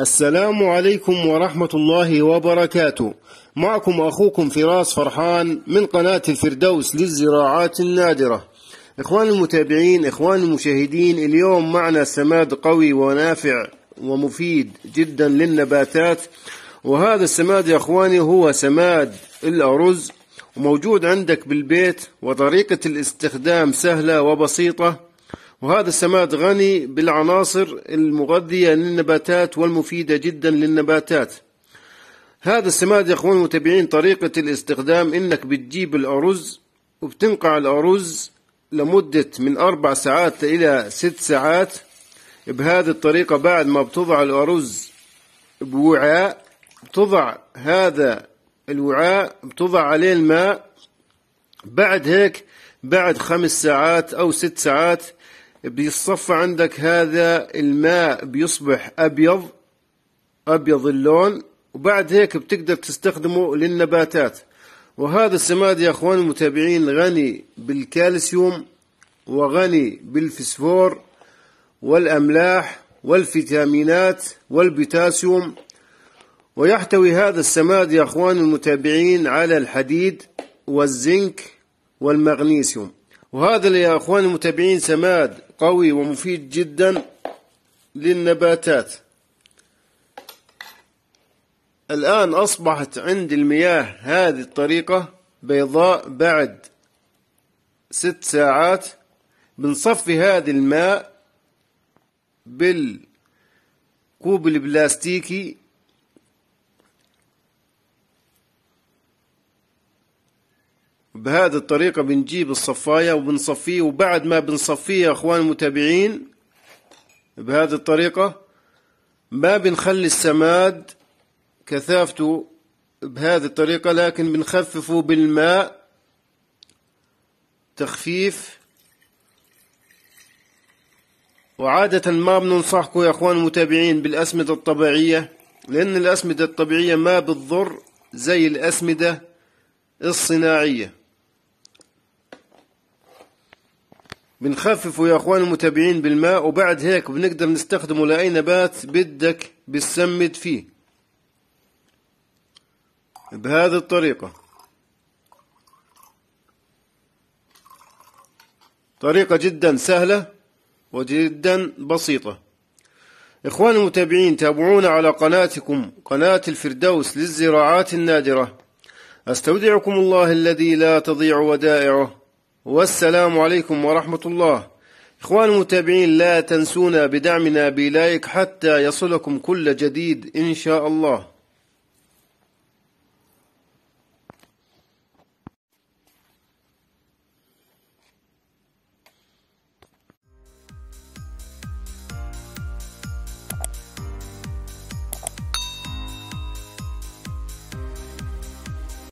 السلام عليكم ورحمة الله وبركاته معكم أخوكم فراس فرحان من قناة الفردوس للزراعات النادرة إخوان المتابعين إخوان المشاهدين اليوم معنا سماد قوي ونافع ومفيد جدا للنباتات وهذا السماد يا إخواني هو سماد الأرز وموجود عندك بالبيت وطريقة الاستخدام سهلة وبسيطة وهذا السماد غني بالعناصر المغذية للنباتات والمفيدة جدا للنباتات هذا السماد يا اخوان متابعين طريقة الاستخدام انك بتجيب الارز وبتنقع الارز لمدة من اربع ساعات الى ست ساعات بهذه الطريقة بعد ما بتضع الارز بوعاء بتضع هذا الوعاء بتضع عليه الماء بعد هيك بعد خمس ساعات او ست ساعات بيصفى عندك هذا الماء بيصبح أبيض أبيض اللون وبعد هيك بتقدر تستخدمه للنباتات وهذا السماد يا أخواني المتابعين غني بالكالسيوم وغني بالفسفور والأملاح والفيتامينات والبوتاسيوم ويحتوي هذا السماد يا أخواني المتابعين على الحديد والزنك والمغنيسيوم وهذا يا أخواني المتابعين سماد قوي ومفيد جدا للنباتات الآن أصبحت عند المياه هذه الطريقة بيضاء بعد ست ساعات بنصفي هذا الماء بالكوب البلاستيكي بهذه الطريقة بنجيب الصفاية وبنصفيه وبعد ما بنصفيه يا أخوان المتابعين بهذه الطريقة ما بنخلي السماد كثافته بهذه الطريقة لكن بنخففه بالماء تخفيف وعادة ما بننصحكم يا أخوان المتابعين بالأسمدة الطبيعية لأن الأسمدة الطبيعية ما بتضر زي الأسمدة الصناعية بنخففه يا اخوان المتابعين بالماء وبعد هيك بنقدر نستخدمه لاي نبات بدك بتسمد فيه بهذه الطريقة طريقة جدا سهلة وجدا بسيطة إخواني المتابعين تابعونا على قناتكم قناة الفردوس للزراعات النادرة أستودعكم الله الذي لا تضيع ودائعه والسلام عليكم ورحمة الله إخوان المتابعين لا تنسونا بدعمنا بلايك حتى يصلكم كل جديد إن شاء الله